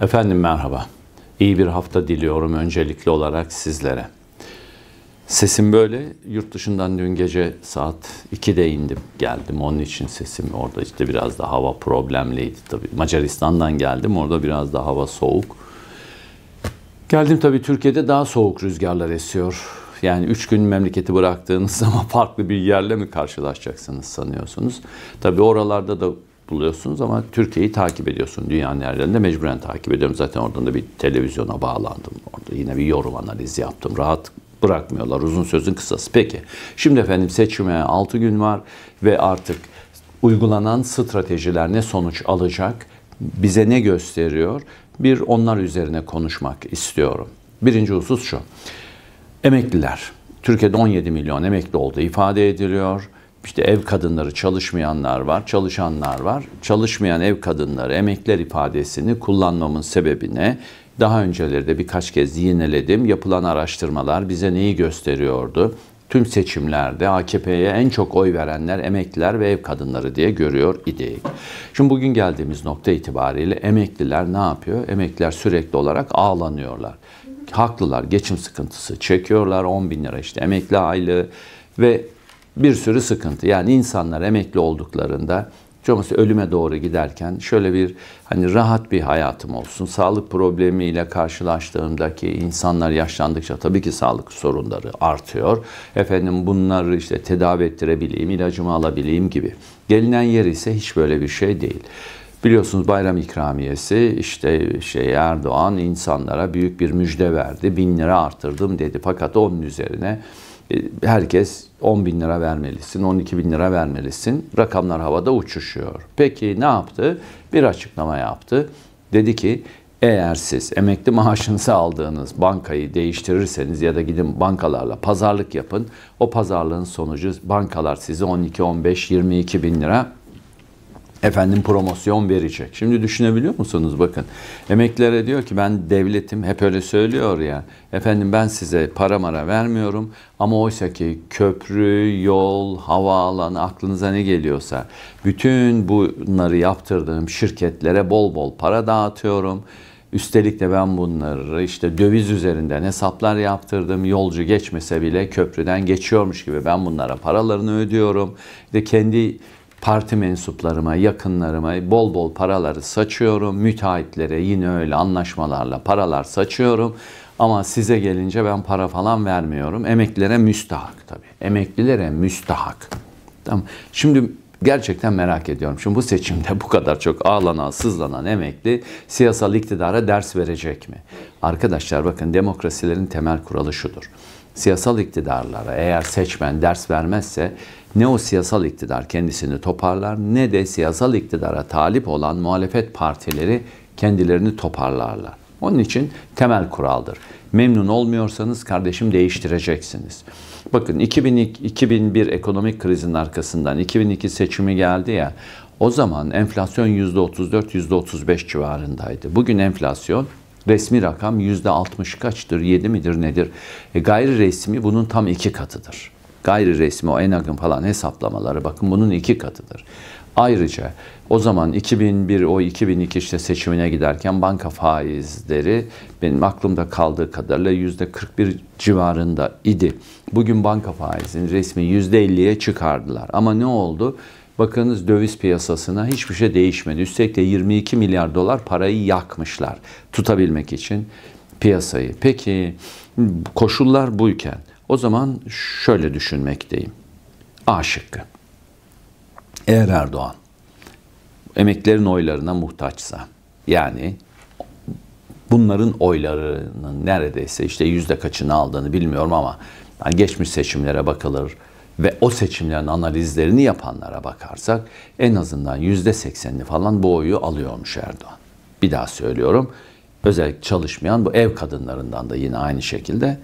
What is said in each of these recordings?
Efendim merhaba. İyi bir hafta diliyorum öncelikli olarak sizlere. Sesim böyle. Yurt dışından dün gece saat 2'de indim geldim. Onun için sesim orada işte biraz da hava problemliydi tabii. Macaristan'dan geldim. Orada biraz da hava soğuk. Geldim tabii Türkiye'de daha soğuk rüzgarlar esiyor. Yani üç gün memleketi bıraktığınız zaman farklı bir yerle mi karşılaşacaksınız sanıyorsunuz? Tabii oralarda da buluyorsunuz ama Türkiye'yi takip ediyorsun. Dünyanın yerlerinde mecburen takip ediyorum. Zaten oradan da bir televizyona bağlandım. Orada yine bir yorum analizi yaptım. Rahat bırakmıyorlar. Uzun sözün kısası. Peki. Şimdi efendim seçime 6 gün var ve artık uygulanan stratejiler ne sonuç alacak? Bize ne gösteriyor? Bir onlar üzerine konuşmak istiyorum. Birinci husus şu. Emekliler. Türkiye'de 17 milyon emekli olduğu ifade ediliyor işte ev kadınları çalışmayanlar var, çalışanlar var. Çalışmayan ev kadınları emekler ifadesini kullanmamın sebebi ne? daha öncelerde birkaç kez yineledim. Yapılan araştırmalar bize neyi gösteriyordu? Tüm seçimlerde AKP'ye en çok oy verenler emekliler ve ev kadınları diye görüyor idik. Şimdi bugün geldiğimiz nokta itibariyle emekliler ne yapıyor? Emekliler sürekli olarak ağlanıyorlar. Haklılar geçim sıkıntısı çekiyorlar 10 bin lira işte emekli aylığı ve bir sürü sıkıntı. Yani insanlar emekli olduklarında çoğumuz ölüme doğru giderken şöyle bir hani rahat bir hayatım olsun. Sağlık problemiyle karşılaştığımdaki insanlar yaşlandıkça tabii ki sağlık sorunları artıyor. Efendim bunları işte tedavi ettirebileyim, ilacımı alabileyim gibi. Gelinen yer ise hiç böyle bir şey değil. Biliyorsunuz bayram ikramiyesi işte şey Erdoğan insanlara büyük bir müjde verdi. Bin lira artırdım dedi. Fakat onun üzerine e, herkes 10 bin lira vermelisin, 12 bin lira vermelisin. Rakamlar havada uçuşuyor. Peki ne yaptı? Bir açıklama yaptı. Dedi ki eğer siz emekli maaşınızı aldığınız bankayı değiştirirseniz ya da gidin bankalarla pazarlık yapın. O pazarlığın sonucu bankalar size 12, 15, 22 bin lira efendim promosyon verecek. Şimdi düşünebiliyor musunuz bakın. Emeklilere diyor ki ben devletim hep öyle söylüyor ya. Efendim ben size para mara vermiyorum ama oysa ki köprü, yol, havaalanı aklınıza ne geliyorsa bütün bunları yaptırdığım şirketlere bol bol para dağıtıyorum. Üstelik de ben bunları işte döviz üzerinden hesaplar yaptırdım. Yolcu geçmese bile köprüden geçiyormuş gibi ben bunlara paralarını ödüyorum. İşte kendi parti mensuplarıma, yakınlarıma bol bol paraları saçıyorum. Müteahhitlere yine öyle anlaşmalarla paralar saçıyorum. Ama size gelince ben para falan vermiyorum. Emeklilere müstahak tabii. Emeklilere müstahak. Tamam. Şimdi gerçekten merak ediyorum. Şimdi bu seçimde bu kadar çok ağlanan, sızlanan emekli siyasal iktidara ders verecek mi? Arkadaşlar bakın demokrasilerin temel kuralı şudur. Siyasal iktidarlara eğer seçmen ders vermezse ne o siyasal iktidar kendisini toparlar ne de siyasal iktidara talip olan muhalefet partileri kendilerini toparlarlar. Onun için temel kuraldır. Memnun olmuyorsanız kardeşim değiştireceksiniz. Bakın 2002, 2001 ekonomik krizin arkasından 2002 seçimi geldi ya. O zaman enflasyon %34 %35 civarındaydı. Bugün enflasyon resmi rakam %60 kaçtır, 7 midir nedir? E, gayri resmi bunun tam iki katıdır. Gayri resmi o en akım falan hesaplamaları bakın bunun iki katıdır. Ayrıca o zaman 2001 o 2002 işte seçimine giderken banka faizleri benim aklımda kaldığı kadarıyla yüzde 41 civarında idi. Bugün banka faizini resmi yüzde 50'ye çıkardılar. Ama ne oldu? Bakınız döviz piyasasına hiçbir şey değişmedi. Üstelik de 22 milyar dolar parayı yakmışlar tutabilmek için piyasayı. Peki koşullar buyken o zaman şöyle düşünmekteyim. A şıkkı. Eğer Erdoğan emeklerin oylarına muhtaçsa yani bunların oylarının neredeyse işte yüzde kaçını aldığını bilmiyorum ama yani geçmiş seçimlere bakılır ve o seçimlerin analizlerini yapanlara bakarsak en azından yüzde seksenini falan bu oyu alıyormuş Erdoğan. Bir daha söylüyorum. Özellikle çalışmayan bu ev kadınlarından da yine aynı şekilde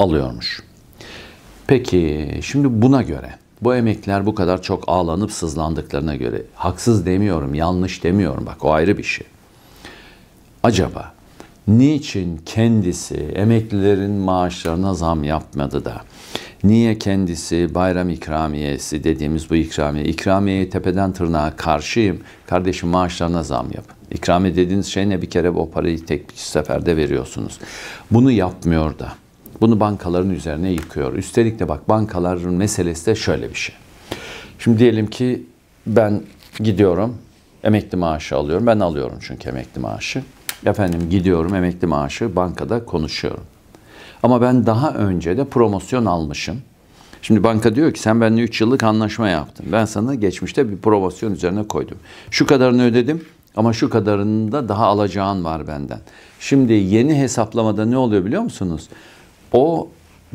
alıyormuş. Peki şimdi buna göre bu emekler bu kadar çok ağlanıp sızlandıklarına göre haksız demiyorum, yanlış demiyorum bak o ayrı bir şey. Acaba niçin kendisi emeklilerin maaşlarına zam yapmadı da niye kendisi bayram ikramiyesi dediğimiz bu ikramiye ikramiyeye tepeden tırnağa karşıyım kardeşim maaşlarına zam yap. İkramiye dediğiniz şey ne bir kere o parayı tek bir seferde veriyorsunuz. Bunu yapmıyor da bunu bankaların üzerine yıkıyor. Üstelik de bak bankaların meselesi de şöyle bir şey. Şimdi diyelim ki ben gidiyorum emekli maaşı alıyorum. Ben alıyorum çünkü emekli maaşı. Efendim gidiyorum emekli maaşı bankada konuşuyorum. Ama ben daha önce de promosyon almışım. Şimdi banka diyor ki sen benimle 3 yıllık anlaşma yaptın. Ben sana geçmişte bir promosyon üzerine koydum. Şu kadarını ödedim ama şu kadarını da daha alacağın var benden. Şimdi yeni hesaplamada ne oluyor biliyor musunuz? o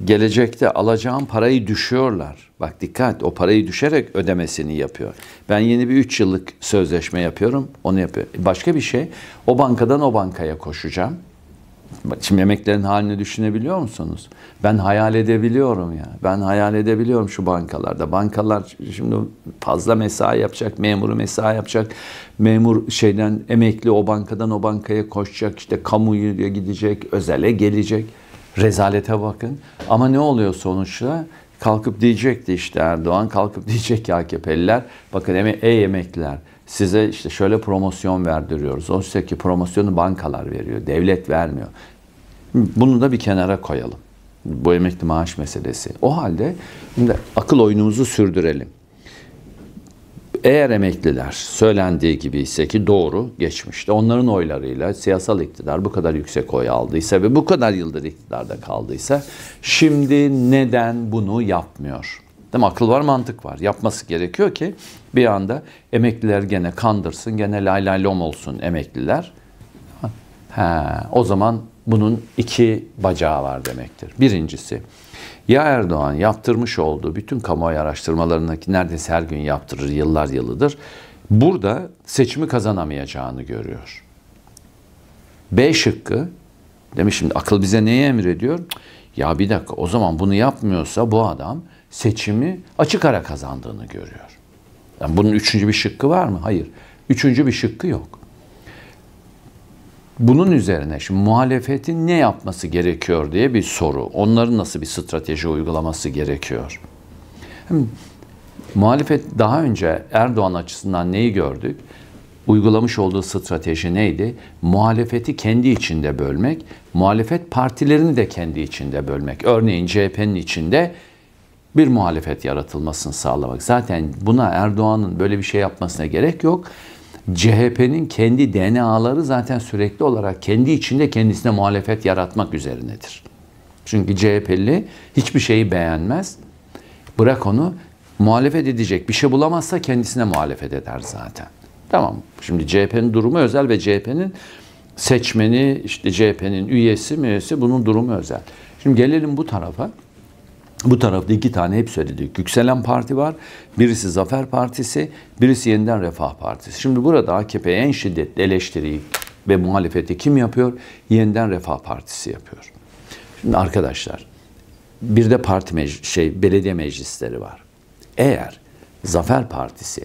gelecekte alacağım parayı düşüyorlar. Bak dikkat o parayı düşerek ödemesini yapıyor. Ben yeni bir 3 yıllık sözleşme yapıyorum onu yapıyor. Başka bir şey o bankadan o bankaya koşacağım. Şimdi emeklerin halini düşünebiliyor musunuz? Ben hayal edebiliyorum ya. Ben hayal edebiliyorum şu bankalarda. Bankalar şimdi fazla mesai yapacak, memuru mesai yapacak. Memur şeyden emekli o bankadan o bankaya koşacak. İşte kamuya gidecek, özele gelecek. Rezalete bakın. Ama ne oluyor sonuçta? Kalkıp diyecekti işte Erdoğan, kalkıp diyecek ki AKP'liler, bakın ey emekliler size işte şöyle promosyon verdiriyoruz. Oysa ki promosyonu bankalar veriyor, devlet vermiyor. Bunu da bir kenara koyalım. Bu emekli maaş meselesi. O halde şimdi akıl oyunumuzu sürdürelim. Eğer emekliler söylendiği gibi ise ki doğru geçmişte onların oylarıyla siyasal iktidar bu kadar yüksek oy aldıysa ve bu kadar yıldır iktidarda kaldıysa şimdi neden bunu yapmıyor? Değil mi? Akıl var mantık var. Yapması gerekiyor ki bir anda emekliler gene kandırsın gene lay lay lom olsun emekliler. Ha, o zaman bunun iki bacağı var demektir. Birincisi ya Erdoğan yaptırmış olduğu bütün kamuoyu araştırmalarındaki neredeyse her gün yaptırır yıllar yılıdır. Burada seçimi kazanamayacağını görüyor. B şıkkı demiş şimdi akıl bize neyi emrediyor? Ya bir dakika o zaman bunu yapmıyorsa bu adam seçimi açık ara kazandığını görüyor. Yani bunun üçüncü bir şıkkı var mı? Hayır. Üçüncü bir şıkkı yok. Bunun üzerine şimdi muhalefetin ne yapması gerekiyor diye bir soru. Onların nasıl bir strateji uygulaması gerekiyor? Hem, muhalefet daha önce Erdoğan açısından neyi gördük? Uygulamış olduğu strateji neydi? Muhalefeti kendi içinde bölmek, muhalefet partilerini de kendi içinde bölmek. Örneğin CHP'nin içinde bir muhalefet yaratılmasını sağlamak. Zaten buna Erdoğan'ın böyle bir şey yapmasına gerek yok. CHP'nin kendi DNA'ları zaten sürekli olarak kendi içinde kendisine muhalefet yaratmak üzerinedir. Çünkü CHP'li hiçbir şeyi beğenmez. Bırak onu muhalefet edecek bir şey bulamazsa kendisine muhalefet eder zaten. Tamam. Şimdi CHP'nin durumu özel ve CHP'nin seçmeni, işte CHP'nin üyesi, müyesi bunun durumu özel. Şimdi gelelim bu tarafa. Bu tarafta iki tane hep söyledik. Yükselen parti var. Birisi Zafer Partisi, birisi Yeniden Refah Partisi. Şimdi burada AKP'ye en şiddetli eleştiriyi ve muhalefeti kim yapıyor? Yeniden Refah Partisi yapıyor. Şimdi arkadaşlar bir de parti mecl- şey belediye meclisleri var. Eğer Zafer Partisi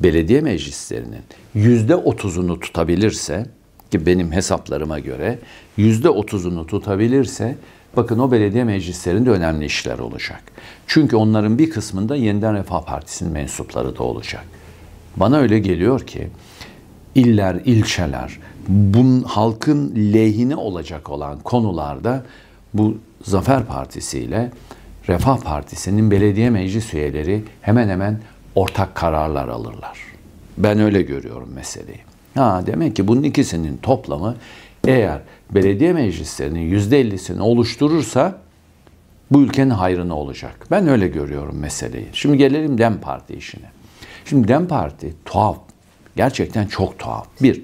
belediye meclislerinin yüzde otuzunu tutabilirse ki benim hesaplarıma göre yüzde otuzunu tutabilirse Bakın o belediye meclislerinde önemli işler olacak. Çünkü onların bir kısmında Yeniden Refah Partisi'nin mensupları da olacak. Bana öyle geliyor ki iller, ilçeler, bun, halkın lehine olacak olan konularda bu Zafer Partisi ile Refah Partisi'nin belediye meclis üyeleri hemen hemen ortak kararlar alırlar. Ben öyle görüyorum meseleyi. Ha demek ki bunun ikisinin toplamı eğer belediye meclislerinin yüzde ellisini oluşturursa bu ülkenin hayrına olacak. Ben öyle görüyorum meseleyi. Şimdi gelelim Dem Parti işine. Şimdi Dem Parti tuhaf. Gerçekten çok tuhaf. Bir,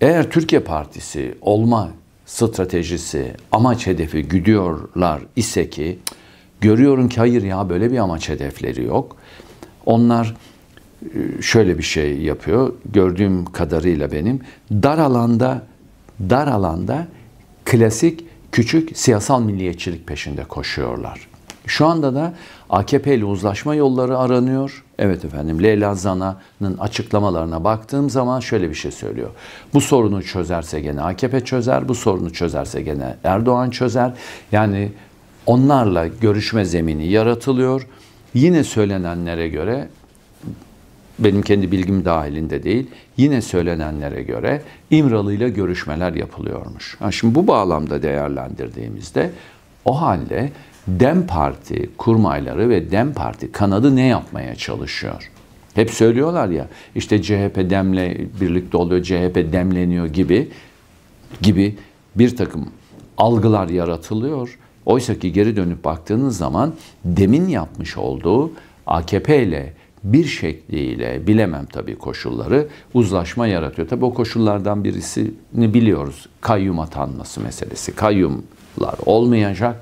eğer Türkiye Partisi olma stratejisi, amaç hedefi güdüyorlar ise ki görüyorum ki hayır ya böyle bir amaç hedefleri yok. Onlar e, şöyle bir şey yapıyor. Gördüğüm kadarıyla benim dar alanda dar alanda klasik küçük siyasal milliyetçilik peşinde koşuyorlar. Şu anda da AKP ile uzlaşma yolları aranıyor. Evet efendim Leyla Zana'nın açıklamalarına baktığım zaman şöyle bir şey söylüyor. Bu sorunu çözerse gene AKP çözer, bu sorunu çözerse gene Erdoğan çözer. Yani onlarla görüşme zemini yaratılıyor. Yine söylenenlere göre benim kendi bilgim dahilinde değil, yine söylenenlere göre İmralı ile görüşmeler yapılıyormuş. Ha, şimdi bu bağlamda değerlendirdiğimizde o halde Dem Parti kurmayları ve Dem Parti kanadı ne yapmaya çalışıyor? Hep söylüyorlar ya işte CHP demle birlikte oluyor, CHP demleniyor gibi gibi bir takım algılar yaratılıyor. Oysa ki geri dönüp baktığınız zaman demin yapmış olduğu AKP ile bir şekliyle bilemem tabii koşulları uzlaşma yaratıyor. Tabii o koşullardan birisini biliyoruz. Kayyum atanması meselesi. Kayyumlar olmayacak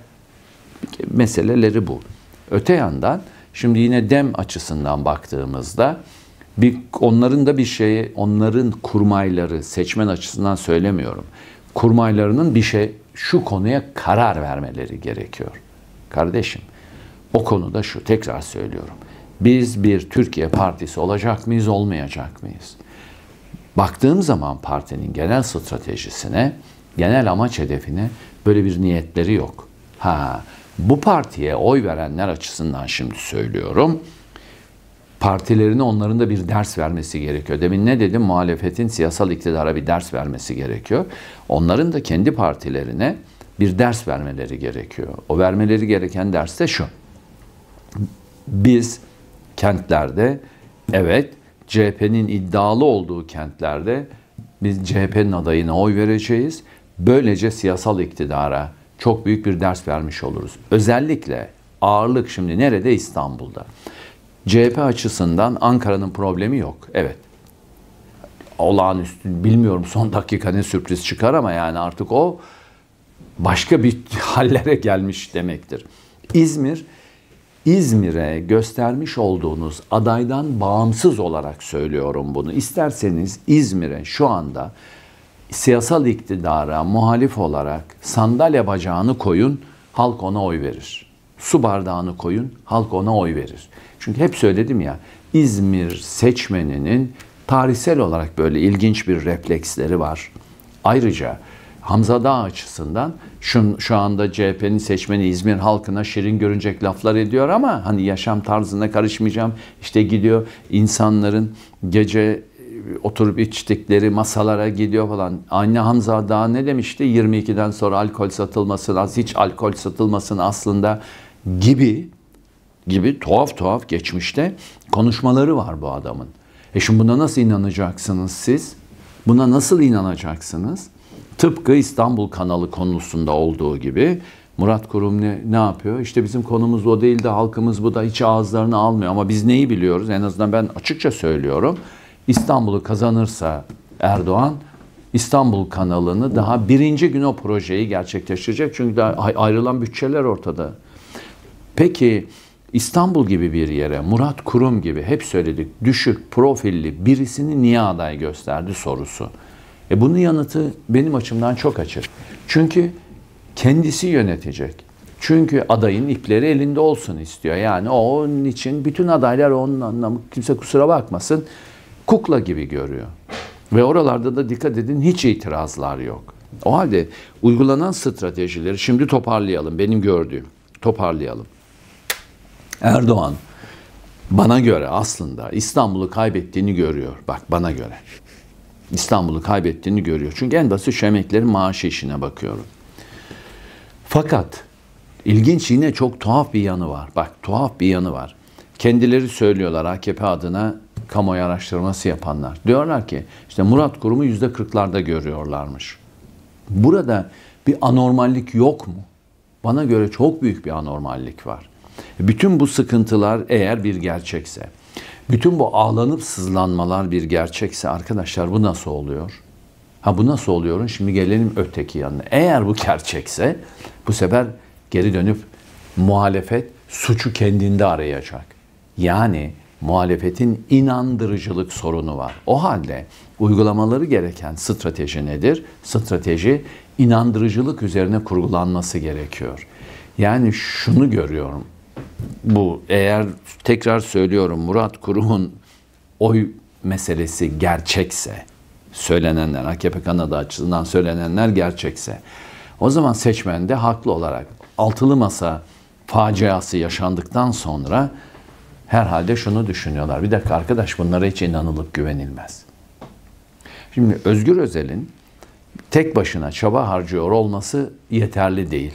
meseleleri bu. Öte yandan şimdi yine dem açısından baktığımızda bir, onların da bir şeyi, onların kurmayları, seçmen açısından söylemiyorum. Kurmaylarının bir şey, şu konuya karar vermeleri gerekiyor. Kardeşim, o konuda şu, tekrar söylüyorum. Biz bir Türkiye partisi olacak mıyız, olmayacak mıyız? Baktığım zaman partinin genel stratejisine, genel amaç hedefine böyle bir niyetleri yok. Ha, bu partiye oy verenler açısından şimdi söylüyorum. Partilerine onların da bir ders vermesi gerekiyor. Demin ne dedim? Muhalefetin siyasal iktidara bir ders vermesi gerekiyor. Onların da kendi partilerine bir ders vermeleri gerekiyor. O vermeleri gereken ders de şu. Biz kentlerde evet CHP'nin iddialı olduğu kentlerde biz CHP'nin adayına oy vereceğiz. Böylece siyasal iktidara çok büyük bir ders vermiş oluruz. Özellikle ağırlık şimdi nerede? İstanbul'da. CHP açısından Ankara'nın problemi yok. Evet. Olağanüstü bilmiyorum son dakika ne sürpriz çıkar ama yani artık o başka bir hallere gelmiş demektir. İzmir İzmir'e göstermiş olduğunuz adaydan bağımsız olarak söylüyorum bunu. İsterseniz İzmir'e şu anda siyasal iktidara muhalif olarak sandalye bacağını koyun, halk ona oy verir. Su bardağını koyun, halk ona oy verir. Çünkü hep söyledim ya, İzmir seçmeninin tarihsel olarak böyle ilginç bir refleksleri var. Ayrıca Hamza Dağ açısından şu, şu anda CHP'nin seçmeni İzmir halkına şirin görünecek laflar ediyor ama hani yaşam tarzına karışmayacağım. İşte gidiyor insanların gece e, oturup içtikleri masalara gidiyor falan. Anne Hamza daha ne demişti? 22'den sonra alkol satılmasın, az hiç alkol satılmasın aslında gibi gibi tuhaf tuhaf geçmişte konuşmaları var bu adamın. E şimdi buna nasıl inanacaksınız siz? Buna nasıl inanacaksınız? Tıpkı İstanbul kanalı konusunda olduğu gibi Murat Kurum ne, ne yapıyor? İşte bizim konumuz o değil de halkımız bu da hiç ağızlarını almıyor. Ama biz neyi biliyoruz? En azından ben açıkça söylüyorum. İstanbul'u kazanırsa Erdoğan İstanbul kanalını daha birinci gün o projeyi gerçekleştirecek. Çünkü daha ayrılan bütçeler ortada. Peki İstanbul gibi bir yere Murat Kurum gibi hep söyledik düşük profilli birisini niye aday gösterdi sorusu. E bunun yanıtı benim açımdan çok açık. Çünkü kendisi yönetecek. Çünkü adayın ipleri elinde olsun istiyor. Yani o onun için bütün adaylar onun anlamı kimse kusura bakmasın kukla gibi görüyor. Ve oralarda da dikkat edin hiç itirazlar yok. O halde uygulanan stratejileri şimdi toparlayalım. Benim gördüğüm toparlayalım. Erdoğan bana göre aslında İstanbul'u kaybettiğini görüyor. Bak bana göre. İstanbul'u kaybettiğini görüyor. Çünkü en basit şu emeklerin maaşı işine bakıyorum. Fakat ilginç yine çok tuhaf bir yanı var. Bak tuhaf bir yanı var. Kendileri söylüyorlar AKP adına kamuoyu araştırması yapanlar. Diyorlar ki işte Murat Kurum'u yüzde kırklarda görüyorlarmış. Burada bir anormallik yok mu? Bana göre çok büyük bir anormallik var. Bütün bu sıkıntılar eğer bir gerçekse. Bütün bu ağlanıp sızlanmalar bir gerçekse arkadaşlar bu nasıl oluyor? Ha bu nasıl oluyorun? Şimdi gelelim öteki yanına. Eğer bu gerçekse bu sefer geri dönüp muhalefet suçu kendinde arayacak. Yani muhalefetin inandırıcılık sorunu var. O halde uygulamaları gereken strateji nedir? Strateji inandırıcılık üzerine kurgulanması gerekiyor. Yani şunu görüyorum bu. Eğer tekrar söylüyorum Murat Kurum'un oy meselesi gerçekse, söylenenler, AKP Kanada açısından söylenenler gerçekse, o zaman seçmen de haklı olarak altılı masa faciası yaşandıktan sonra herhalde şunu düşünüyorlar. Bir dakika arkadaş bunlara hiç inanılıp güvenilmez. Şimdi Özgür Özel'in tek başına çaba harcıyor olması yeterli değil.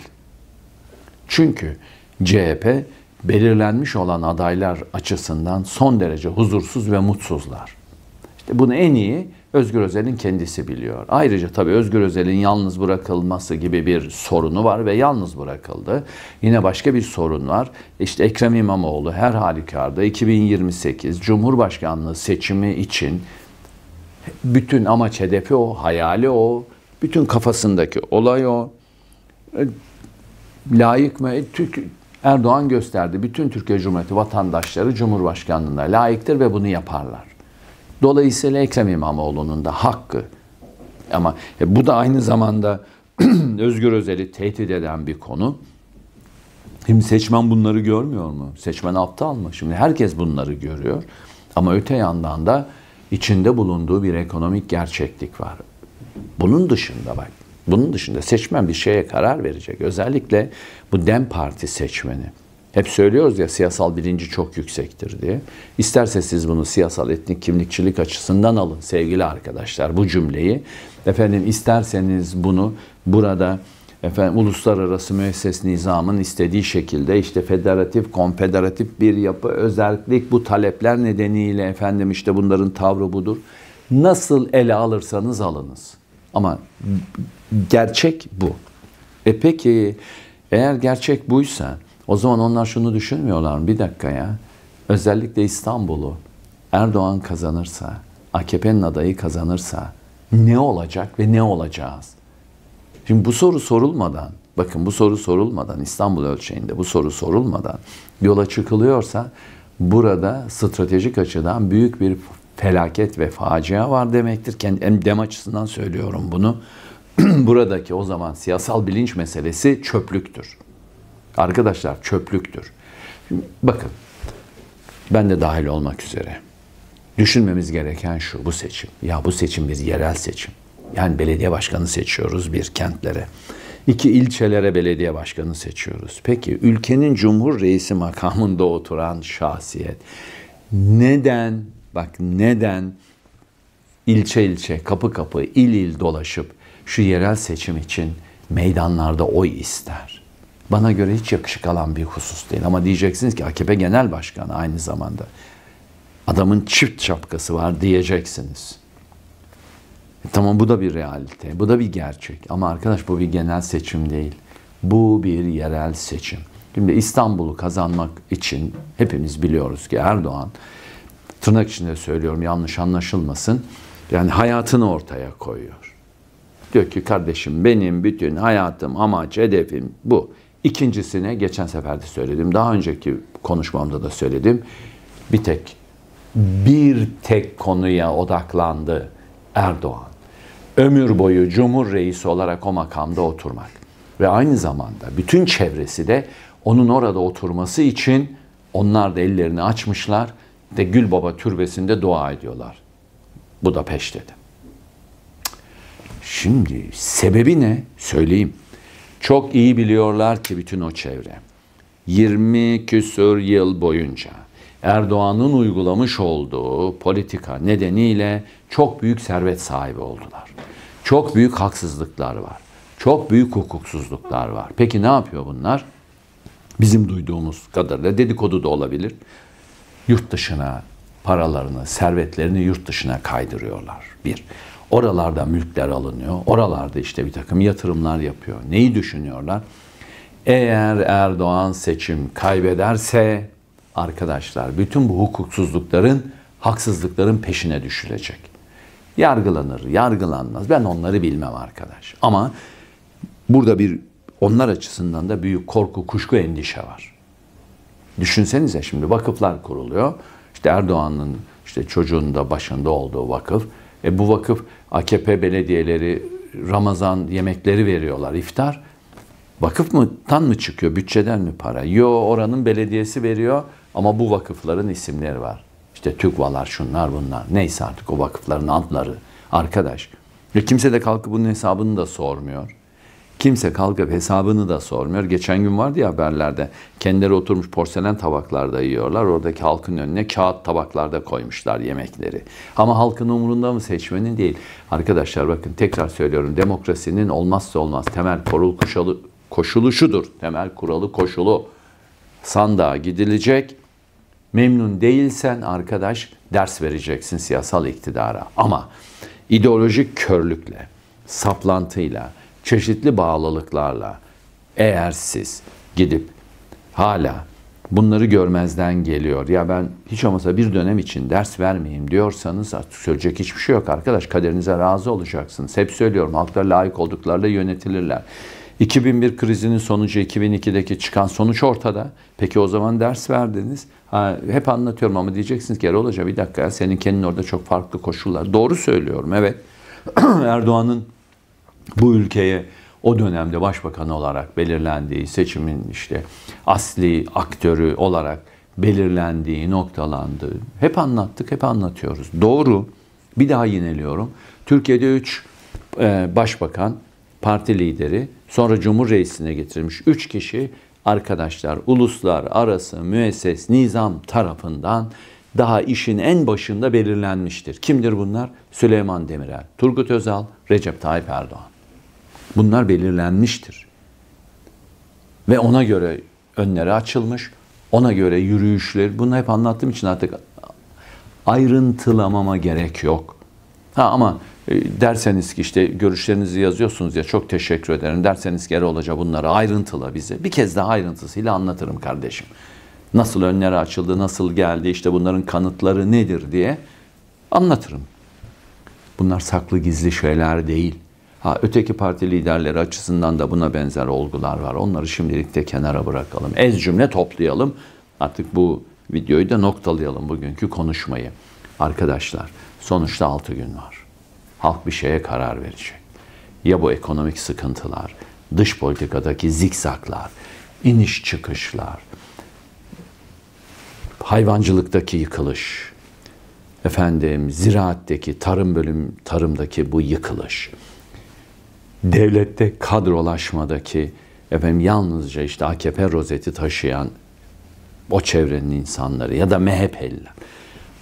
Çünkü CHP belirlenmiş olan adaylar açısından son derece huzursuz ve mutsuzlar. İşte bunu en iyi Özgür Özel'in kendisi biliyor. Ayrıca tabii Özgür Özel'in yalnız bırakılması gibi bir sorunu var ve yalnız bırakıldı. Yine başka bir sorun var. İşte Ekrem İmamoğlu her halükarda 2028 Cumhurbaşkanlığı seçimi için bütün amaç hedefi o, hayali o, bütün kafasındaki olay o. E, layık mı? E, Erdoğan gösterdi. Bütün Türkiye Cumhuriyeti vatandaşları Cumhurbaşkanlığına layıktır ve bunu yaparlar. Dolayısıyla Ekrem İmamoğlu'nun da hakkı ama e, bu da aynı zamanda Özgür Özel'i tehdit eden bir konu. Şimdi seçmen bunları görmüyor mu? Seçmen aptal mı? Şimdi herkes bunları görüyor. Ama öte yandan da içinde bulunduğu bir ekonomik gerçeklik var. Bunun dışında bak bunun dışında seçmen bir şeye karar verecek. Özellikle bu DEM Parti seçmeni. Hep söylüyoruz ya siyasal bilinci çok yüksektir diye. İsterse siz bunu siyasal etnik kimlikçilik açısından alın sevgili arkadaşlar bu cümleyi. Efendim isterseniz bunu burada efendim uluslararası müesses nizamın istediği şekilde işte federatif, konfederatif bir yapı, özellik bu talepler nedeniyle efendim işte bunların tavrı budur. Nasıl ele alırsanız alınız. Ama Gerçek bu. E peki eğer gerçek buysa o zaman onlar şunu düşünmüyorlar mı? Bir dakika ya. Özellikle İstanbul'u Erdoğan kazanırsa, AKP'nin adayı kazanırsa ne olacak ve ne olacağız? Şimdi bu soru sorulmadan, bakın bu soru sorulmadan İstanbul ölçeğinde bu soru sorulmadan yola çıkılıyorsa burada stratejik açıdan büyük bir felaket ve facia var demektir. Kendi dem açısından söylüyorum bunu. buradaki o zaman siyasal bilinç meselesi çöplüktür. Arkadaşlar çöplüktür. Şimdi bakın ben de dahil olmak üzere düşünmemiz gereken şu bu seçim. Ya bu seçim bir yerel seçim. Yani belediye başkanı seçiyoruz bir kentlere. İki ilçelere belediye başkanı seçiyoruz. Peki ülkenin cumhur reisi makamında oturan şahsiyet neden bak neden ilçe ilçe kapı kapı il il dolaşıp şu yerel seçim için meydanlarda oy ister. Bana göre hiç yakışık alan bir husus değil. Ama diyeceksiniz ki AKP Genel Başkanı aynı zamanda. Adamın çift şapkası var diyeceksiniz. E, tamam bu da bir realite, bu da bir gerçek. Ama arkadaş bu bir genel seçim değil. Bu bir yerel seçim. Şimdi İstanbul'u kazanmak için hepimiz biliyoruz ki Erdoğan tırnak içinde söylüyorum yanlış anlaşılmasın. Yani hayatını ortaya koyuyor. Diyor ki kardeşim benim bütün hayatım, amaç, hedefim bu. İkincisine geçen sefer de söyledim. Daha önceki konuşmamda da söyledim. Bir tek, bir tek konuya odaklandı Erdoğan. Ömür boyu Cumhur olarak o makamda oturmak. Ve aynı zamanda bütün çevresi de onun orada oturması için onlar da ellerini açmışlar ve Gül Baba türbesinde dua ediyorlar. Bu da peştedi. Şimdi sebebi ne? Söyleyeyim. Çok iyi biliyorlar ki bütün o çevre. 20 küsur yıl boyunca Erdoğan'ın uygulamış olduğu politika nedeniyle çok büyük servet sahibi oldular. Çok büyük haksızlıklar var. Çok büyük hukuksuzluklar var. Peki ne yapıyor bunlar? Bizim duyduğumuz kadarıyla dedikodu da olabilir. Yurt dışına paralarını, servetlerini yurt dışına kaydırıyorlar. Bir. Oralarda mülkler alınıyor. Oralarda işte bir takım yatırımlar yapıyor. Neyi düşünüyorlar? Eğer Erdoğan seçim kaybederse arkadaşlar bütün bu hukuksuzlukların, haksızlıkların peşine düşülecek. Yargılanır, yargılanmaz. Ben onları bilmem arkadaş. Ama burada bir onlar açısından da büyük korku, kuşku, endişe var. Düşünsenize şimdi vakıflar kuruluyor. İşte Erdoğan'ın işte çocuğun da başında olduğu vakıf. E bu vakıf AKP belediyeleri Ramazan yemekleri veriyorlar iftar. Vakıf mı tan mı çıkıyor bütçeden mi para? Yo oranın belediyesi veriyor ama bu vakıfların isimleri var. İşte TÜGVA'lar şunlar bunlar neyse artık o vakıfların adları arkadaş. Ve kimse de kalkıp bunun hesabını da sormuyor. Kimse kalkıp hesabını da sormuyor. Geçen gün vardı ya haberlerde. Kendileri oturmuş porselen tabaklarda yiyorlar. Oradaki halkın önüne kağıt tabaklarda koymuşlar yemekleri. Ama halkın umurunda mı seçmenin değil. Arkadaşlar bakın tekrar söylüyorum. Demokrasinin olmazsa olmaz temel korul koşulu, koşulu şudur. Temel kuralı koşulu. Sandığa gidilecek. Memnun değilsen arkadaş ders vereceksin siyasal iktidara. Ama ideolojik körlükle, saplantıyla, çeşitli bağlılıklarla eğer siz gidip hala bunları görmezden geliyor. Ya ben hiç olmasa bir dönem için ders vermeyeyim diyorsanız artık söyleyecek hiçbir şey yok arkadaş. Kaderinize razı olacaksınız. Hep söylüyorum halklar layık olduklarıyla yönetilirler. 2001 krizinin sonucu 2002'deki çıkan sonuç ortada. Peki o zaman ders verdiniz. Ha, hep anlatıyorum ama diyeceksiniz ki Erol Hoca bir dakika ya, senin kendin orada çok farklı koşullar. Doğru söylüyorum evet. Erdoğan'ın bu ülkeye o dönemde başbakan olarak belirlendiği seçimin işte asli aktörü olarak belirlendiği, noktalandığı hep anlattık, hep anlatıyoruz. Doğru. Bir daha yineliyorum. Türkiye'de 3 e, başbakan, parti lideri, sonra cumhur reisine getirmiş 3 kişi arkadaşlar uluslar arası müesses nizam tarafından daha işin en başında belirlenmiştir. Kimdir bunlar? Süleyman Demirel, Turgut Özal, Recep Tayyip Erdoğan. Bunlar belirlenmiştir. Ve ona göre önleri açılmış, ona göre yürüyüşler. Bunu hep anlattığım için artık ayrıntılamama gerek yok. Ha ama e, derseniz ki işte görüşlerinizi yazıyorsunuz ya çok teşekkür ederim derseniz geri Erol Hoca bunları ayrıntıla bize. Bir kez daha ayrıntısıyla anlatırım kardeşim. Nasıl önleri açıldı, nasıl geldi, işte bunların kanıtları nedir diye anlatırım. Bunlar saklı gizli şeyler değil. Ha, öteki parti liderleri açısından da buna benzer olgular var. Onları şimdilik de kenara bırakalım. Ez cümle toplayalım. Artık bu videoyu da noktalayalım bugünkü konuşmayı. Arkadaşlar sonuçta 6 gün var. Halk bir şeye karar verecek. Ya bu ekonomik sıkıntılar, dış politikadaki zikzaklar, iniş çıkışlar, hayvancılıktaki yıkılış, efendim ziraatteki tarım bölüm tarımdaki bu yıkılış devlette kadrolaşmadaki efendim yalnızca işte AKP rozeti taşıyan o çevrenin insanları ya da MHP'liler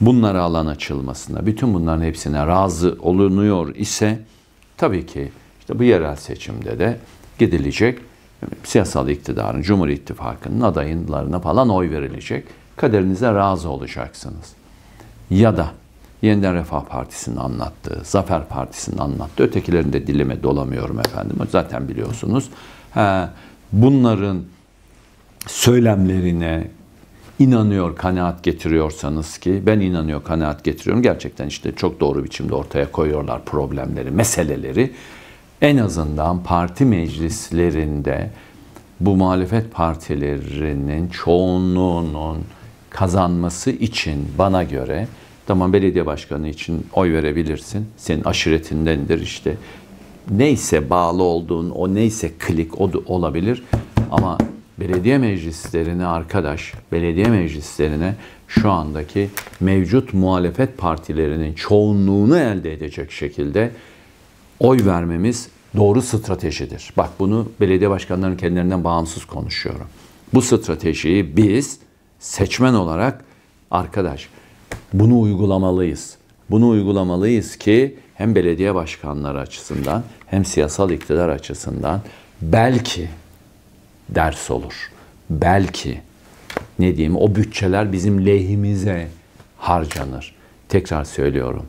bunlara alan açılmasına, bütün bunların hepsine razı olunuyor ise tabii ki işte bu yerel seçimde de gidilecek siyasal iktidarın, Cumhur İttifakı'nın adaylarına falan oy verilecek. Kaderinize razı olacaksınız. Ya da Yeniden Refah Partisi'nin anlattı, Zafer Partisi'nin anlattı. Ötekilerini de dilime dolamıyorum efendim. Zaten biliyorsunuz. Ha, bunların söylemlerine inanıyor, kanaat getiriyorsanız ki ben inanıyor, kanaat getiriyorum. Gerçekten işte çok doğru biçimde ortaya koyuyorlar problemleri, meseleleri. En azından parti meclislerinde bu muhalefet partilerinin çoğunluğunun kazanması için bana göre Tamam belediye başkanı için oy verebilirsin. Senin aşiretindendir işte. Neyse bağlı olduğun o neyse klik o da olabilir. Ama belediye meclislerine arkadaş, belediye meclislerine şu andaki mevcut muhalefet partilerinin çoğunluğunu elde edecek şekilde oy vermemiz doğru stratejidir. Bak bunu belediye başkanlarının kendilerinden bağımsız konuşuyorum. Bu stratejiyi biz seçmen olarak arkadaş bunu uygulamalıyız. Bunu uygulamalıyız ki hem belediye başkanları açısından hem siyasal iktidar açısından belki ders olur. Belki ne diyeyim o bütçeler bizim lehimize harcanır. Tekrar söylüyorum.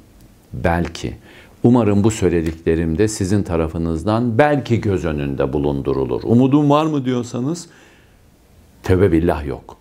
Belki. Umarım bu söylediklerim de sizin tarafınızdan belki göz önünde bulundurulur. Umudum var mı diyorsanız tövbe billah yok.